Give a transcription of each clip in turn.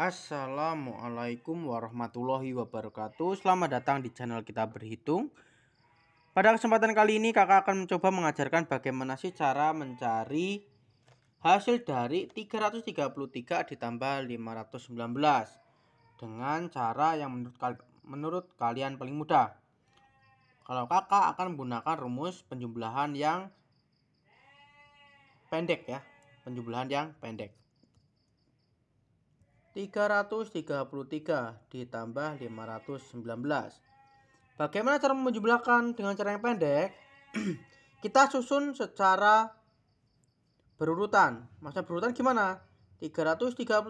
Assalamualaikum warahmatullahi wabarakatuh Selamat datang di channel kita berhitung Pada kesempatan kali ini kakak akan mencoba mengajarkan bagaimana sih cara mencari Hasil dari 333 ditambah 519 Dengan cara yang menurut, kal menurut kalian paling mudah Kalau kakak akan menggunakan rumus penjumlahan yang pendek ya Penjumlahan yang pendek 333 ditambah 519. Bagaimana cara menjumlahkan dengan cara yang pendek? Kita susun secara berurutan. Maksudnya berurutan gimana? 333.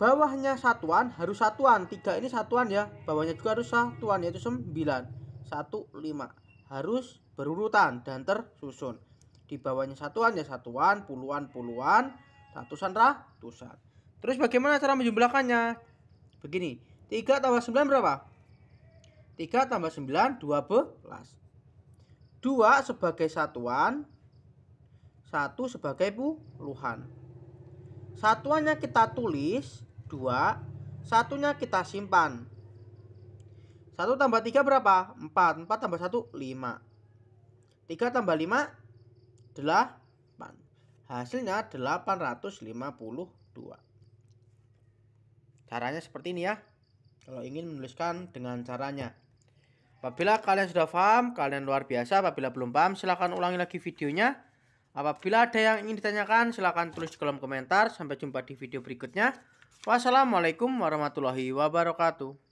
Bawahnya satuan harus satuan. 3 ini satuan ya. Bawahnya juga harus satuan yaitu 9. 1 5. Harus berurutan dan tersusun. Di bawahnya satuan ya satuan, puluhan, puluhan, ratusan ratusan. Terus bagaimana cara menjumlahkannya? Begini, 3 tambah 9 berapa? 3 tambah 9, 12. 2 sebagai satuan, 1 sebagai puluhan. Satuannya kita tulis, 2, satunya kita simpan. 1 tambah 3 berapa? 4, 4 tambah 1, 5. 3 tambah 5, adalah Hasilnya 852. Caranya seperti ini ya. Kalau ingin menuliskan dengan caranya. Apabila kalian sudah paham, kalian luar biasa. Apabila belum paham, silahkan ulangi lagi videonya. Apabila ada yang ingin ditanyakan, silahkan tulis di kolom komentar. Sampai jumpa di video berikutnya. Wassalamualaikum warahmatullahi wabarakatuh.